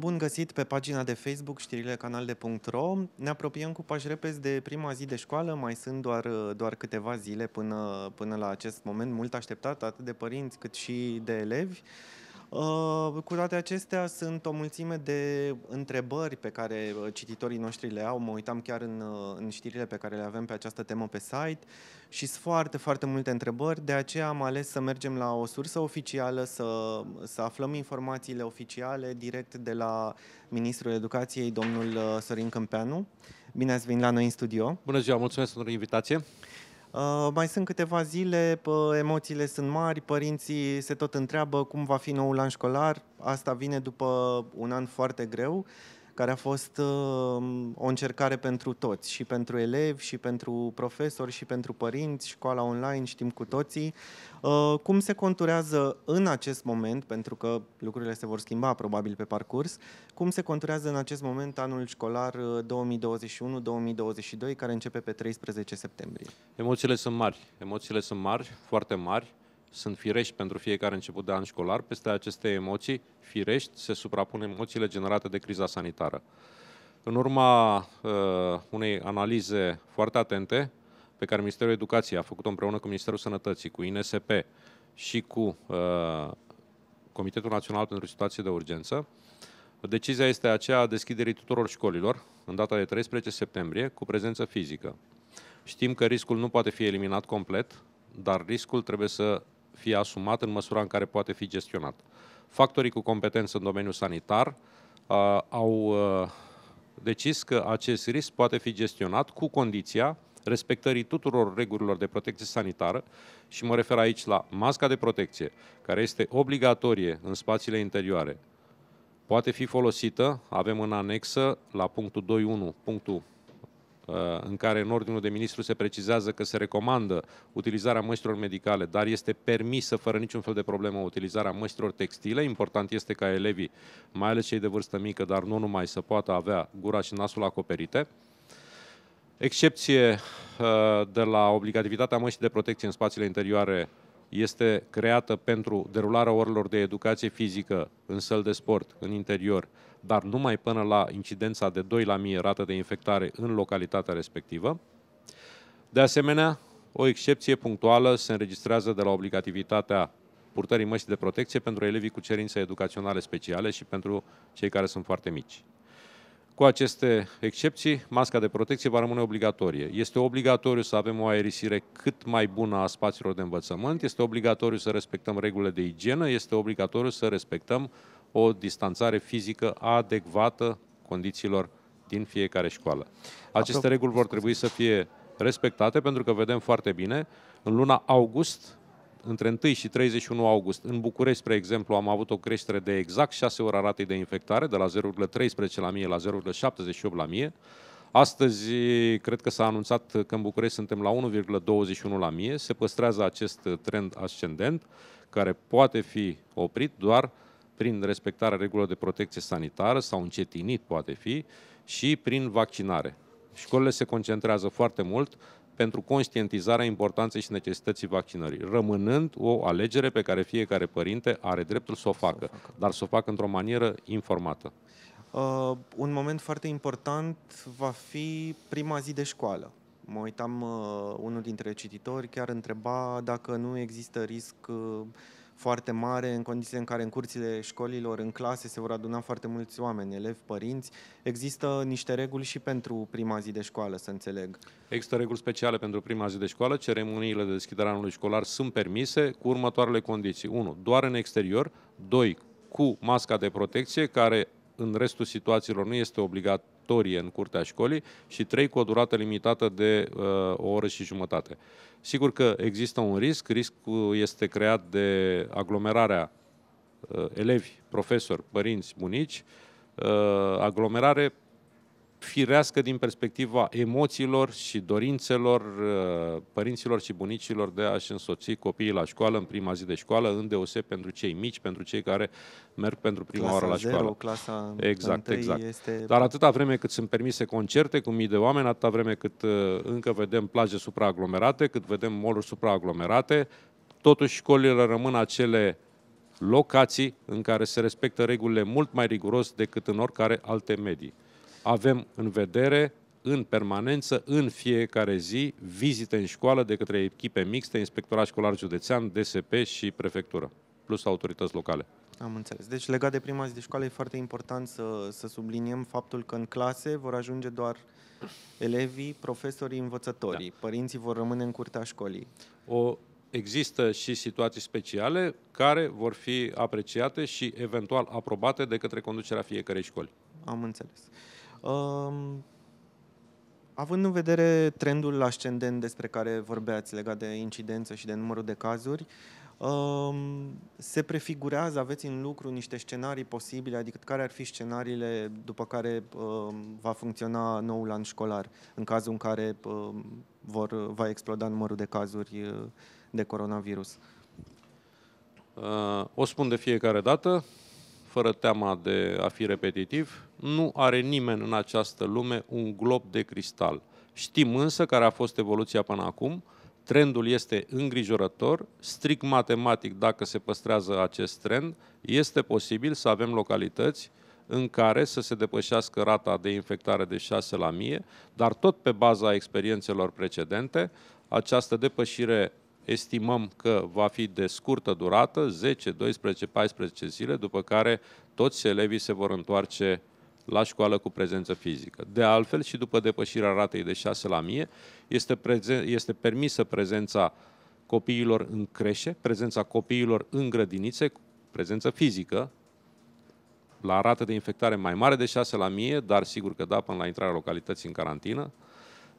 Bun găsit pe pagina de Facebook știrile canalde.ro. Ne apropiem cu pași repezi de prima zi de școală, mai sunt doar, uh, doar câteva zile până, până la acest moment mult așteptat atât de părinți cât și de elevi. Uh, cu toate acestea, sunt o mulțime de întrebări pe care uh, cititorii noștri le au. Mă uitam chiar în, uh, în știrile pe care le avem pe această temă pe site și sunt foarte, foarte multe întrebări. De aceea am ales să mergem la o sursă oficială, să, să aflăm informațiile oficiale direct de la Ministrul Educației, domnul Sorin Câmpeanu. Bine ați venit la noi în studio. Bună ziua, mulțumesc pentru invitație. Uh, mai sunt câteva zile, emoțiile sunt mari, părinții se tot întreabă cum va fi noul an școlar. Asta vine după un an foarte greu. Uh, care a fost uh, o încercare pentru toți, și pentru elevi, și pentru profesori, și pentru părinți, școala online, știm cu toții. Uh, cum se conturează în acest moment, pentru că lucrurile se vor schimba probabil pe parcurs, cum se conturează în acest moment anul școlar 2021-2022, uh, care începe pe 13 septembrie? Emoțiile sunt mari, emoțiile sunt mari, foarte mari sunt firești pentru fiecare început de an școlar, peste aceste emoții firești se suprapun emoțiile generate de criza sanitară. În urma uh, unei analize foarte atente pe care Ministerul Educației a făcut-o împreună cu Ministerul Sănătății, cu INSP și cu uh, Comitetul Național pentru Situații de Urgență, decizia este aceea a deschiderii tuturor școlilor în data de 13 septembrie cu prezență fizică. Știm că riscul nu poate fi eliminat complet, dar riscul trebuie să fie asumat în măsura în care poate fi gestionat. Factorii cu competență în domeniul sanitar uh, au uh, decis că acest risc poate fi gestionat cu condiția respectării tuturor regulilor de protecție sanitară și mă refer aici la masca de protecție, care este obligatorie în spațiile interioare. Poate fi folosită, avem în anexă la punctul 2.1, punctul Uh, în care în ordinul de ministru se precizează că se recomandă utilizarea măștilor medicale, dar este permisă fără niciun fel de problemă utilizarea măștilor textile. Important este ca elevii, mai ales cei de vârstă mică, dar nu numai, să poată avea gura și nasul acoperite. Excepție uh, de la obligativitatea măștii de protecție în spațiile interioare este creată pentru derularea orelor de educație fizică în săl de sport, în interior, dar numai până la incidența de 2 la 1000 rată de infectare în localitatea respectivă. De asemenea, o excepție punctuală se înregistrează de la obligativitatea purtării măștii de protecție pentru elevii cu cerințe educaționale speciale și pentru cei care sunt foarte mici. Cu aceste excepții, masca de protecție va rămâne obligatorie. Este obligatoriu să avem o aerisire cât mai bună a spațiilor de învățământ, este obligatoriu să respectăm regulile de igienă, este obligatoriu să respectăm o distanțare fizică adecvată condițiilor din fiecare școală. Aceste reguli vor trebui să fie respectate pentru că vedem foarte bine, în luna august între 1 și 31 august, în București, spre exemplu, am avut o creștere de exact 6 ore a ratei de infectare, de la 0,13 la 1000 la 0,78 la 1000. Astăzi, cred că s-a anunțat că în București suntem la 1,21 la 1000. Se păstrează acest trend ascendent, care poate fi oprit doar prin respectarea regulilor de protecție sanitară sau încetinit poate fi și prin vaccinare. Școlile se concentrează foarte mult pentru conștientizarea importanței și necesității vaccinării, rămânând o alegere pe care fiecare părinte are dreptul să o facă, să o facă. dar să o facă într-o manieră informată. Uh, un moment foarte important va fi prima zi de școală. Mă uitam, uh, unul dintre cititori chiar întreba dacă nu există risc uh, foarte mare în condițiile în care în curțile școlilor, în clase se vor aduna foarte mulți oameni, elevi, părinți. Există niște reguli și pentru prima zi de școală, să înțeleg. Există reguli speciale pentru prima zi de școală. Ceremoniile de deschidere anului școlar sunt permise cu următoarele condiții. 1. Doar în exterior. 2. Cu masca de protecție, care în restul situațiilor nu este obligat, istorie în curtea școlii și trei cu o durată limitată de uh, o oră și jumătate. Sigur că există un risc, riscul este creat de aglomerarea uh, elevi, profesori, părinți, bunici, uh, aglomerare firească din perspectiva emoțiilor și dorințelor uh, părinților și bunicilor de a-și însoți copiii la școală în prima zi de școală, îndeoseb pentru cei mici, pentru cei care merg pentru prima clasa oară la 0, școală. Clasa exact, exact. Este... Dar atâta vreme cât sunt permise concerte cu mii de oameni, atâta vreme cât uh, încă vedem plaje supraaglomerate, cât vedem moluri supraaglomerate, totuși școlile rămân acele locații în care se respectă regulile mult mai riguros decât în oricare alte medii avem în vedere în permanență, în fiecare zi, vizite în școală de către echipe mixte, Inspectorat Școlar Județean, DSP și Prefectură, plus autorități locale. Am înțeles. Deci, legat de prima zi de școală, e foarte important să, să subliniem faptul că în clase vor ajunge doar elevii, profesorii, învățătorii. Da. Părinții vor rămâne în curtea școlii. O, există și situații speciale care vor fi apreciate și eventual aprobate de către conducerea fiecarei școli. Am înțeles având în vedere trendul ascendent despre care vorbeați, legat de incidență și de numărul de cazuri, se prefigurează, aveți în lucru niște scenarii posibile, adică care ar fi scenariile după care va funcționa noul an școlar, în cazul în care vor, va exploda numărul de cazuri de coronavirus? Uh, o spun de fiecare dată, fără teama de a fi repetitiv, nu are nimeni în această lume un glob de cristal. Știm însă care a fost evoluția până acum, trendul este îngrijorător, strict matematic dacă se păstrează acest trend, este posibil să avem localități în care să se depășească rata de infectare de 6 la 1000, dar tot pe baza experiențelor precedente, această depășire estimăm că va fi de scurtă durată, 10, 12, 14 zile, după care toți elevii se vor întoarce la școală cu prezență fizică. De altfel, și după depășirea ratei de 6 la 1000, este, prezen- este permisă prezența copiilor în creșe, prezența copiilor în grădinițe, prezență fizică, la rată de infectare mai mare de 6 la 1000, dar sigur că da, până la intrarea localității în carantină,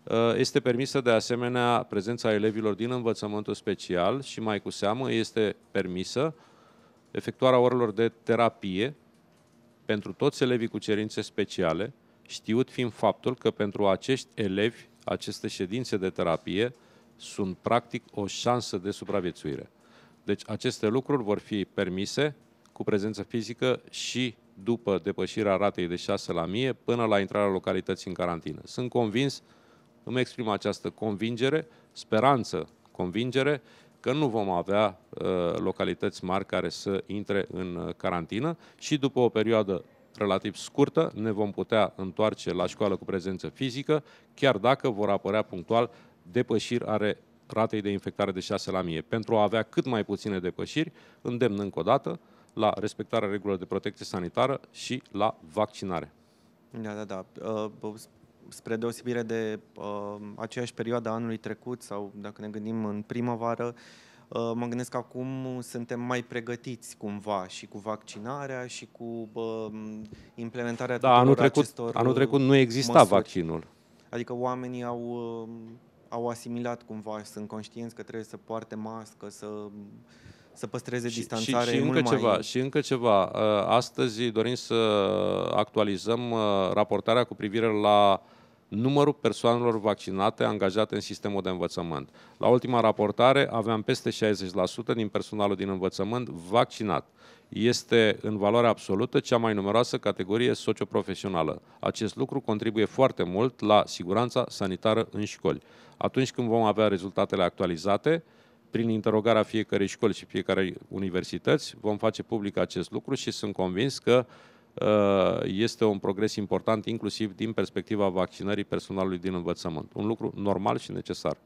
Uh, este permisă de asemenea prezența elevilor din învățământul special și mai cu seamă este permisă efectuarea orelor de terapie pentru toți elevii cu cerințe speciale, știut fiind faptul că pentru acești elevi aceste ședințe de terapie sunt practic o șansă de supraviețuire. Deci aceste lucruri vor fi permise cu prezență fizică și după depășirea ratei de 6 la 1000 până la intrarea localității în carantină. Sunt convins îmi exprim această convingere, speranță, convingere, că nu vom avea uh, localități mari care să intre în uh, carantină și după o perioadă relativ scurtă ne vom putea întoarce la școală cu prezență fizică, chiar dacă vor apărea punctual depășiri are ratei de infectare de 6 la 1000. Pentru a avea cât mai puține depășiri, îndemn încă o dată la respectarea regulilor de protecție sanitară și la vaccinare. Da, da, da. Uh, spre deosebire de uh, aceeași perioadă a anului trecut sau dacă ne gândim în primăvară, uh, mă gândesc că acum suntem mai pregătiți cumva și cu vaccinarea și cu uh, implementarea da, anul trecut, acestor anul uh, trecut nu exista măsuri. vaccinul. Adică oamenii au, uh, au asimilat cumva, sunt conștienți că trebuie să poarte mască, să să păstreze și, distanțare și, și încă mai... ceva, Și încă ceva. Uh, astăzi dorim să actualizăm uh, raportarea cu privire la numărul persoanelor vaccinate angajate în sistemul de învățământ. La ultima raportare aveam peste 60% din personalul din învățământ vaccinat. Este în valoare absolută cea mai numeroasă categorie socioprofesională. Acest lucru contribuie foarte mult la siguranța sanitară în școli. Atunci când vom avea rezultatele actualizate, prin interogarea fiecărei școli și fiecare universități vom face public acest lucru și sunt convins că uh, este un progres important inclusiv din perspectiva vaccinării personalului din învățământ. Un lucru normal și necesar.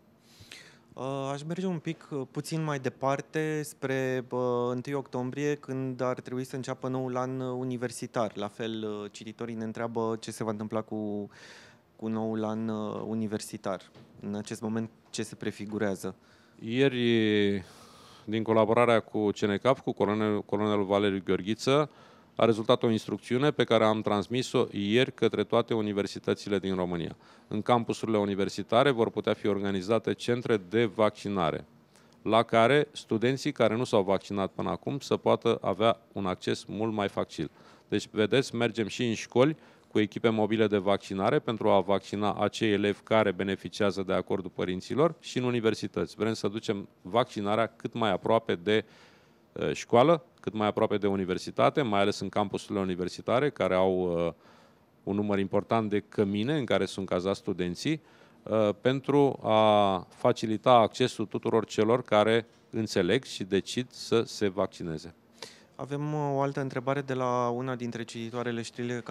Uh, aș merge un pic uh, puțin mai departe spre 1 octombrie, când ar trebui să înceapă noul an universitar. La fel, cititorii ne întreabă ce se va întâmpla cu, cu noul an universitar. În acest moment, ce se prefigurează? Ieri, din colaborarea cu CNCAP, cu colonel, colonelul Valeriu Gheorghiță, a rezultat o instrucțiune pe care am transmis-o ieri către toate universitățile din România. În campusurile universitare vor putea fi organizate centre de vaccinare, la care studenții care nu s-au vaccinat până acum să poată avea un acces mult mai facil. Deci, vedeți, mergem și în școli, cu echipe mobile de vaccinare pentru a vaccina acei elevi care beneficiază de acordul părinților și în universități. Vrem să ducem vaccinarea cât mai aproape de uh, școală, cât mai aproape de universitate, mai ales în campusurile universitare, care au uh, un număr important de cămine în care sunt cazați studenții, uh, pentru a facilita accesul tuturor celor care înțeleg și decid să se vaccineze. Avem o altă întrebare de la una dintre cititoarele știrile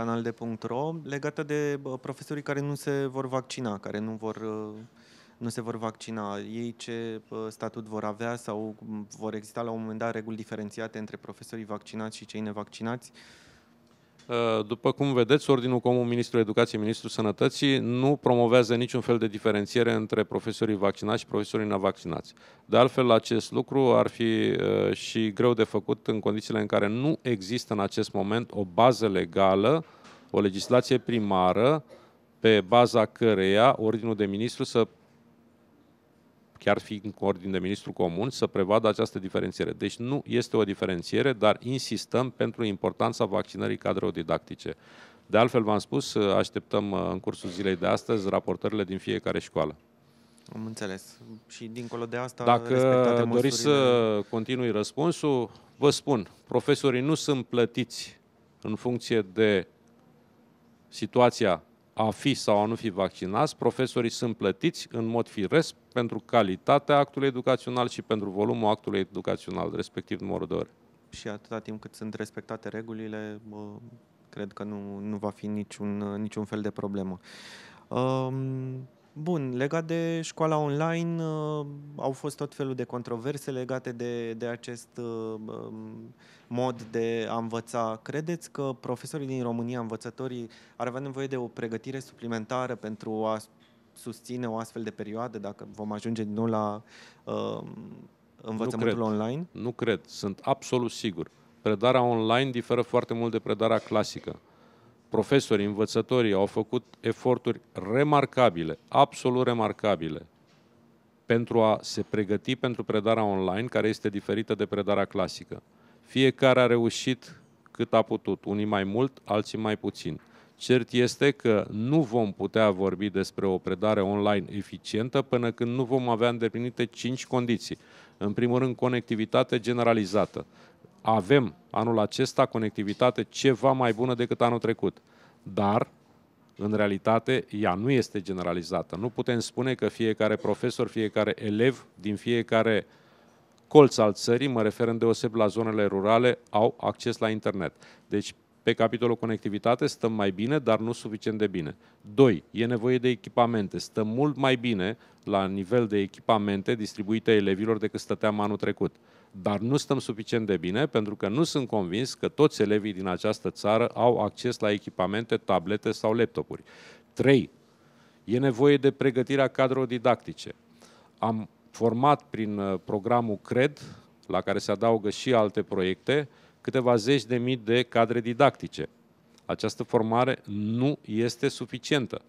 .ro, legată de profesorii care nu se vor vaccina, care nu vor ă, nu se vor vaccina. Ei ce statut vor avea sau vor exista la un moment dat reguli diferențiate între profesorii vaccinați și cei nevaccinați? Uh, Uh, după cum vedeți, Ordinul Comun Ministrul Educației, Ministrul Sănătății nu promovează niciun fel de diferențiere între profesorii vaccinați și profesorii nevaccinați. De altfel, acest lucru ar fi uh, și greu de făcut în condițiile în care nu există în acest moment o bază legală, o legislație primară pe baza căreia Ordinul de Ministru să chiar fi cu ordin de ministru comun, să prevadă această diferențiere. Deci nu este o diferențiere, dar insistăm pentru importanța vaccinării cadrelor didactice. De altfel, v-am spus, așteptăm uh, în cursul zilei de astăzi raportările din fiecare școală. Am înțeles. Și dincolo de asta, Dacă doriți să continui răspunsul, vă spun, profesorii nu sunt plătiți în funcție de situația a fi sau a nu fi vaccinați, profesorii sunt plătiți în mod firesc pentru calitatea actului educațional și pentru volumul actului educațional, respectiv numărul de ore. Și atâta timp cât sunt respectate regulile, cred că nu, nu va fi niciun, niciun fel de problemă. Um, Bun, legat de școala online, uh, au fost tot felul de controverse legate de, de acest uh, um, mod de a învăța. Credeți că profesorii din România, învățătorii, ar avea nevoie de o pregătire suplimentară pentru a susține o astfel de perioadă, dacă vom ajunge din nou la uh, învățământul nu cred. online? Nu cred, sunt absolut sigur. Predarea online diferă foarte mult de predarea clasică profesorii, învățătorii au făcut eforturi remarcabile, absolut remarcabile, pentru a se pregăti pentru predarea online, care este diferită de predarea clasică. Fiecare a reușit cât a putut, unii mai mult, alții mai puțin. Cert este că nu vom putea vorbi despre o predare online eficientă până când nu vom avea îndeplinite cinci condiții. În primul rând, conectivitate generalizată avem anul acesta conectivitate ceva mai bună decât anul trecut. Dar, în realitate, ea nu este generalizată. Nu putem spune că fiecare profesor, fiecare elev din fiecare colț al țării, mă refer deoseb la zonele rurale, au acces la internet. Deci, pe capitolul conectivitate stăm mai bine, dar nu suficient de bine. 2. E nevoie de echipamente. Stăm mult mai bine la nivel de echipamente distribuite elevilor decât stăteam anul trecut dar nu stăm suficient de bine pentru că nu sunt convins că toți elevii din această țară au acces la echipamente, tablete sau laptopuri. 3. E nevoie de pregătirea cadrelor didactice. Am format prin uh, programul CRED, la care se adaugă și alte proiecte, câteva zeci de mii de cadre didactice. Această formare nu este suficientă.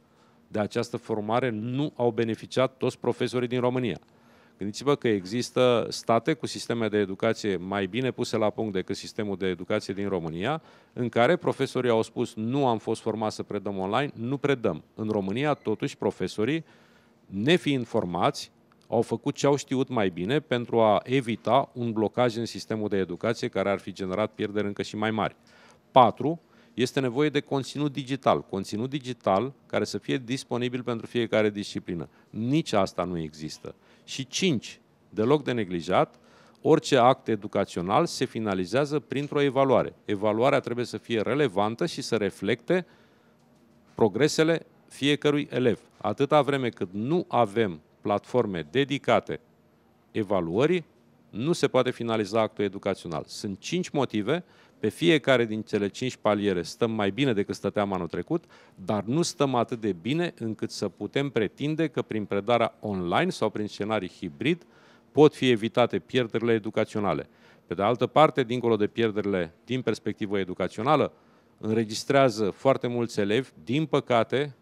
De această formare nu au beneficiat toți profesorii din România. Gândiți-vă că există state cu sisteme de educație mai bine puse la punct decât sistemul de educație din România, în care profesorii au spus nu am fost formați să predăm online, nu predăm. În România, totuși, profesorii, nefiind formați, au făcut ce au știut mai bine pentru a evita un blocaj în sistemul de educație care ar fi generat pierderi încă și mai mari. 4 este nevoie de conținut digital. Conținut digital care să fie disponibil pentru fiecare disciplină. Nici asta nu există. Și cinci, Deloc de neglijat, orice act educațional se finalizează printr-o evaluare. Evaluarea trebuie să fie relevantă și să reflecte progresele fiecărui elev. Atâta vreme cât nu avem platforme dedicate evaluării, nu se poate finaliza actul educațional. Sunt cinci motive pe fiecare din cele cinci paliere stăm mai bine decât stăteam anul trecut, dar nu stăm atât de bine încât să putem pretinde că prin predarea online sau prin scenarii hibrid pot fi evitate pierderile educaționale. Pe de altă parte, dincolo de pierderile din perspectivă educațională, înregistrează foarte mulți elevi, din păcate,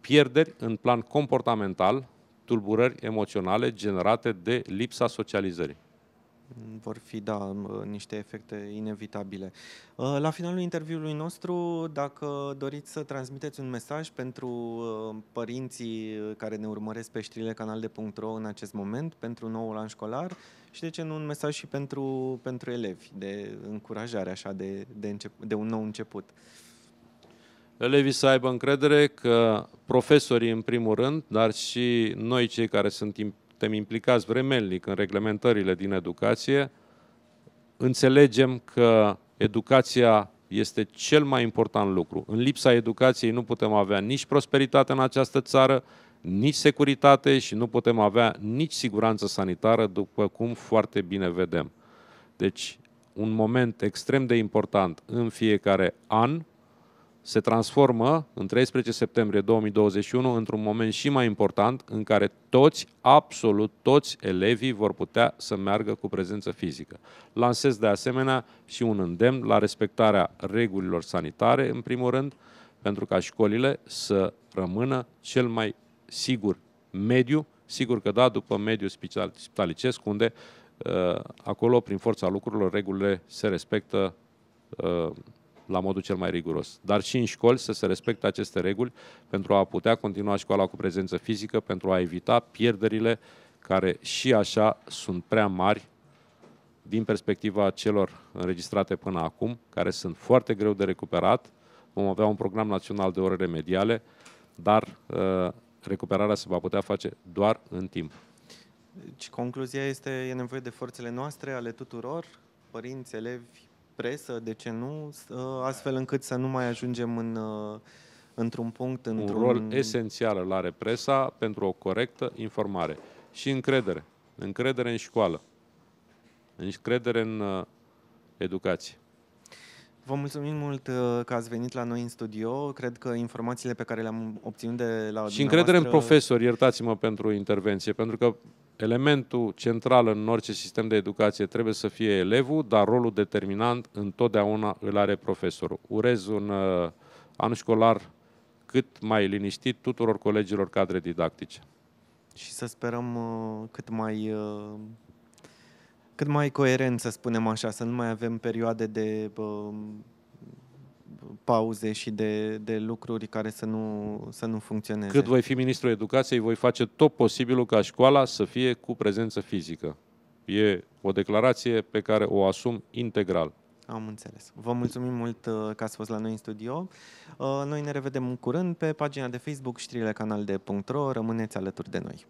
pierderi în plan comportamental, tulburări emoționale generate de lipsa socializării vor fi, da, niște efecte inevitabile. Uh, la finalul interviului nostru, dacă doriți să transmiteți un mesaj pentru uh, părinții care ne urmăresc pe știrile canalde.ro în acest moment, pentru noul an școlar și, de ce nu, un mesaj și pentru, pentru elevi, de încurajare, așa, de, de, încep, de un nou început. Elevii să aibă încredere că profesorii, în primul rând, dar și noi cei care sunt suntem implicați vremelnic în reglementările din educație, înțelegem că educația este cel mai important lucru. În lipsa educației nu putem avea nici prosperitate în această țară, nici securitate și nu putem avea nici siguranță sanitară, după cum foarte bine vedem. Deci, un moment extrem de important în fiecare an se transformă în 13 septembrie 2021 într-un moment și mai important în care toți, absolut toți elevii vor putea să meargă cu prezență fizică. Lansez de asemenea și un îndemn la respectarea regulilor sanitare, în primul rând, pentru ca școlile să rămână cel mai sigur mediu, sigur că da, după mediu spitalicesc, unde uh, acolo, prin forța lucrurilor, regulile se respectă uh, la modul cel mai riguros. Dar și în școli să se respecte aceste reguli pentru a putea continua școala cu prezență fizică, pentru a evita pierderile care și așa sunt prea mari din perspectiva celor înregistrate până acum, care sunt foarte greu de recuperat. Vom avea un program național de ore remediale, dar uh, recuperarea se va putea face doar în timp. Deci concluzia este, e nevoie de forțele noastre, ale tuturor, părinți, elevi, presă, de ce nu, ă, astfel încât să nu mai ajungem în, ă, într-un punct, într-un... Un rol esențial la are presa pentru o corectă informare și încredere. Încredere în școală, încredere în ă, educație. Vă mulțumim mult că ați venit la noi în studio. Cred că informațiile pe care le-am obținut de la Și încredere în profesori, iertați-mă pentru intervenție, pentru că elementul central în orice sistem de educație trebuie să fie elevul, dar rolul determinant întotdeauna îl are profesorul. Urez un uh, an școlar cât mai liniștit tuturor colegilor cadre didactice. Și să sperăm uh, cât mai uh, cât mai coerent, să spunem așa, să nu mai avem perioade de uh, pauze și de, de lucruri care să nu, să nu funcționeze. Cât voi fi ministrul educației, voi face tot posibilul ca școala să fie cu prezență fizică. E o declarație pe care o asum integral. Am înțeles. Vă mulțumim mult uh, că ați fost la noi în studio. Uh, noi ne revedem în curând pe pagina de Facebook știrile canal de .ro. Rămâneți alături de noi.